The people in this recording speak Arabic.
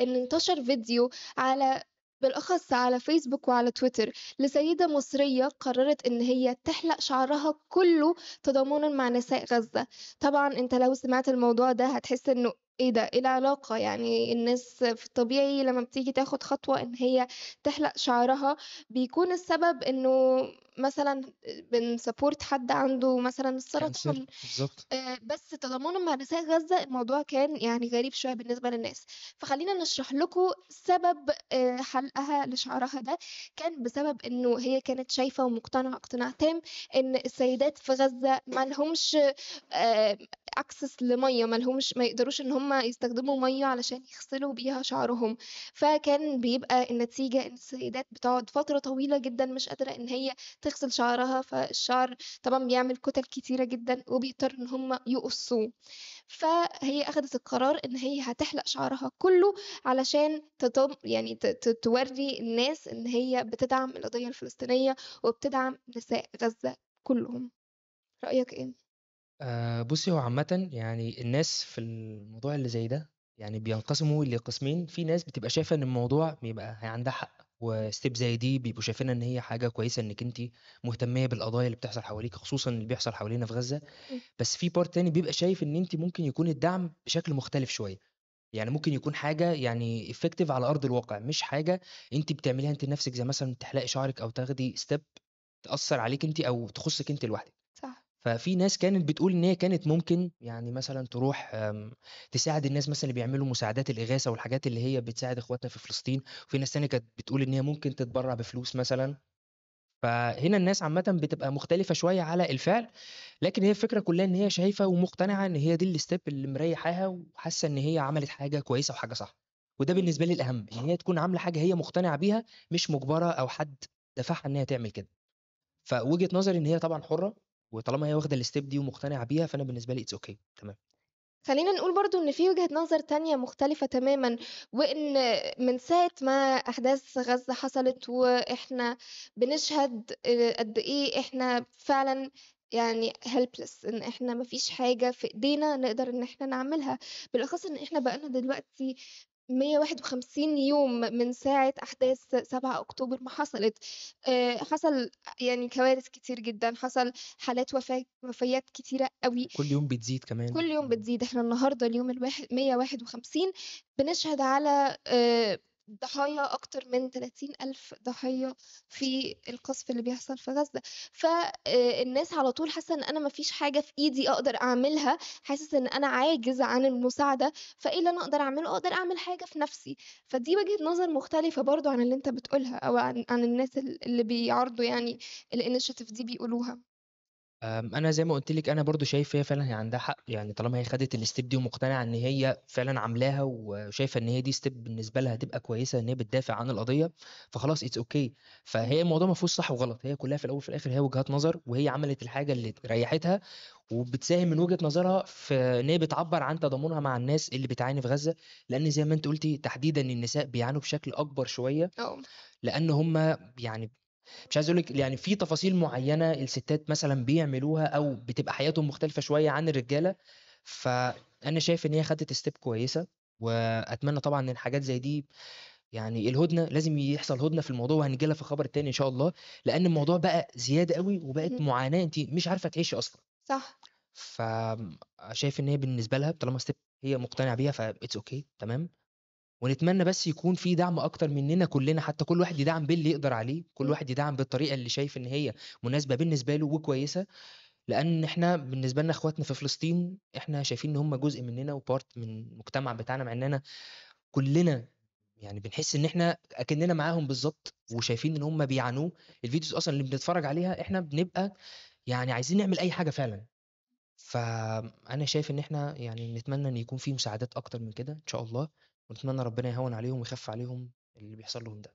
أن انتشر فيديو على بالأخص على فيسبوك وعلى تويتر لسيدة مصرية قررت إن هي تحلق شعرها كله تضامنا مع نساء غزة طبعا أنت لو سمعت الموضوع ده هتحس إنه ايه ده ايه العلاقة يعني الناس في الطبيعي لما بتيجي تاخد خطوة ان هي تحلق شعرها بيكون السبب انه مثلا آه، بنسبورت حد عنده مثلا السرطان بالظبط آه، بس تضامنا مع نساء غزة الموضوع كان يعني غريب شوية بالنسبة للناس فخلينا نشرح لكم سبب آه، حلقها لشعرها ده كان بسبب انه هي كانت شايفة ومقتنعة اقتناع تام ان السيدات في غزة مالهمش لهمش اكسس لميه مالهمش ما يقدروش ان هم يستخدموا ميه علشان يغسلوا بيها شعرهم فكان بيبقى النتيجه ان السيدات بتقعد فتره طويله جدا مش قادره ان هي تغسل شعرها فالشعر طبعا بيعمل كتل كتيرة جدا وبيضطر ان هم يقصوه فهي اخدت القرار ان هي هتحلق شعرها كله علشان تطم يعني توري الناس ان هي بتدعم القضية الفلسطينية وبتدعم نساء غزة كلهم رأيك ايه؟ آه بصي هو عامة يعني الناس في الموضوع اللي زي ده يعني بينقسموا لقسمين في ناس بتبقى شايفة ان الموضوع بيبقى عندها حق وستيب زي دي بيبقوا شايفينها إن هي حاجة كويسة إنِّك أنتِ مهتمية بالقضايا اللي بتحصل حواليكِ، خصوصًا اللي بيحصل حوالينا في غزة، بس في بارت تاني بيبقى شايف إن أنتِ ممكن يكون الدعم بشكل مختلف شوية، يعني ممكن يكون حاجة يعني افكتيف على أرض الواقع، مش حاجة أنتِ بتعمليها أنتِ لنفسِك زي مثلًا تحلقي شعرِك أو تاخدي ستيب تأثّر عليكِ أنتِ أو تخُصِّك أنتِ لوحدِك. ففي ناس كانت بتقول ان هي كانت ممكن يعني مثلا تروح تساعد الناس مثلا اللي بيعملوا مساعدات الاغاثه والحاجات اللي هي بتساعد اخواتنا في فلسطين وفي ناس تانية كانت بتقول ان هي ممكن تتبرع بفلوس مثلا فهنا الناس عامة بتبقى مختلفة شوية على الفعل لكن هي الفكرة كلها إن هي شايفة ومقتنعة إن هي دي الستيب اللي مريحاها وحاسة إن هي عملت حاجة كويسة وحاجة صح وده بالنسبة لي الأهم إن هي تكون عاملة حاجة هي مقتنعة بيها مش مجبرة أو حد دفعها إن هي تعمل كده فوجهة نظري إن هي طبعا حرة وطالما هي واخدة الستيب دي ومقتنعة بيها فأنا بالنسبة لي اتس اوكي تمام. خلينا نقول برضو ان في وجهة نظر تانية مختلفة تماما وان من ساعة ما احداث غزة حصلت واحنا بنشهد آه، قد ايه احنا فعلا يعني helpless ان احنا مفيش حاجة في ايدينا نقدر ان احنا نعملها بالاخص ان احنا بقالنا دلوقتي 151 يوم من ساعة أحداث 7 أكتوبر ما حصلت آه، حصل يعني كوارث كتير جدا حصل حالات وفاة وفيات كتيرة قوي كل يوم بتزيد كمان كل يوم بتزيد احنا النهاردة اليوم الواحد 151 بنشهد على آه، ضحايا أكتر من 30 ألف ضحية في القصف اللي بيحصل في غزة فالناس آه، على طول حاسة إن أنا مفيش حاجة في إيدي أقدر أعملها حاسس إن أنا عاجز عن المساعدة فإيه اللي أنا أقدر أعمله أقدر أعمل حاجة في نفسي فدي وجهة نظر مختلفة برضو عن اللي أنت بتقولها أو عن, عن الناس اللي بيعرضوا يعني الانيشيتيف دي بيقولوها أنا زي ما قُلت لِك أنا برضه شايف هي فعلًا هي عندها حق، يعني طالما هي خدت الاستيب دي ومقتنعة إن هي فعلًا عاملاها وشايفة إن هي دي ستيب بالنسبة لها هتبقى كويسة، إن هي بتدافع عن القضية، فخلاص اوكي okay. فهي الموضوع ما فيهوش صح وغلط، هي كلّها في الأول وفي الآخر هي وجهات نظر، وهي عملت الحاجة اللي ريّحتها، وبتساهم من وجهة نظرها في إن هي بتعبّر عن تضامنها مع الناس اللي بتعاني في غزة، لإن زي ما أنتِ قلتي تحديدًا النساء بيعانوا بشكل أكبر شوية، آه. لإن هُم يعني مش عايز اقول لك يعني في تفاصيل معينه الستات مثلا بيعملوها او بتبقى حياتهم مختلفه شويه عن الرجاله فانا شايف ان هي خدت ستيب كويسه واتمنى طبعا ان الحاجات زي دي يعني الهدنه لازم يحصل هدنه في الموضوع وهنجي لها في الخبر التاني ان شاء الله لان الموضوع بقى زياده قوي وبقت معاناه انت مش عارفه تعيشي اصلا صح فشايف ان هي بالنسبه لها طالما ستيب هي مقتنعه بيها فاتس اوكي okay. تمام ونتمنى بس يكون في دعم اكتر مننا كلنا حتى كل واحد يدعم باللي يقدر عليه كل واحد يدعم بالطريقه اللي شايف ان هي مناسبه بالنسبه له وكويسه لان احنا بالنسبه لنا اخواتنا في فلسطين احنا شايفين ان هم جزء مننا وبارت من المجتمع بتاعنا مع اننا كلنا يعني بنحس ان احنا اكننا معاهم بالظبط وشايفين ان هم بيعانوه الفيديوز اصلا اللي بنتفرج عليها احنا بنبقى يعني عايزين نعمل اي حاجه فعلا فانا شايف ان احنا يعني نتمنى ان يكون في مساعدات اكتر من كده ان شاء الله ونتمنى ربنا يهون عليهم ويخف عليهم اللي بيحصل لهم ده